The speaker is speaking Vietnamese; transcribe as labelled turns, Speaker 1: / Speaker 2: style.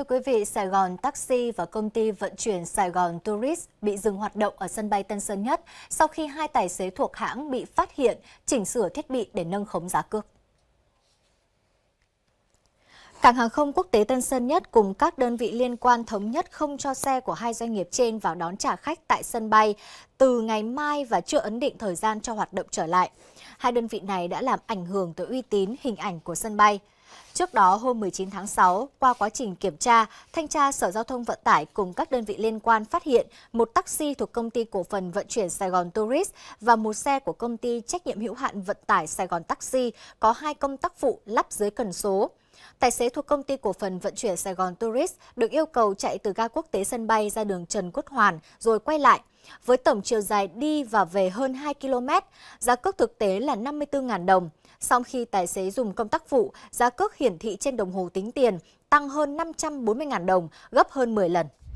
Speaker 1: Thưa quý vị, Sài Gòn Taxi và công ty vận chuyển Sài Gòn Tourist bị dừng hoạt động ở sân bay Tân Sơn Nhất sau khi hai tài xế thuộc hãng bị phát hiện chỉnh sửa thiết bị để nâng khống giá cước. Cảng hàng không quốc tế Tân Sơn Nhất cùng các đơn vị liên quan thống nhất không cho xe của hai doanh nghiệp trên vào đón trả khách tại sân bay từ ngày mai và chưa ấn định thời gian cho hoạt động trở lại. Hai đơn vị này đã làm ảnh hưởng tới uy tín, hình ảnh của sân bay. Trước đó, hôm 19 tháng 6, qua quá trình kiểm tra, Thanh tra Sở Giao thông Vận tải cùng các đơn vị liên quan phát hiện một taxi thuộc công ty cổ phần vận chuyển Sài Gòn Tourist và một xe của công ty trách nhiệm hữu hạn vận tải Sài Gòn Taxi có hai công tắc phụ lắp dưới cần số. Tài xế thuộc công ty cổ phần vận chuyển Sài Gòn Tourist được yêu cầu chạy từ ga quốc tế sân bay ra đường Trần Quốc Hoàn rồi quay lại. Với tổng chiều dài đi và về hơn 2 km, giá cước thực tế là 54.000 đồng. Sau khi tài xế dùng công tắc phụ, giá cước hiển thị trên đồng hồ tính tiền tăng hơn 540.000 đồng, gấp hơn 10 lần.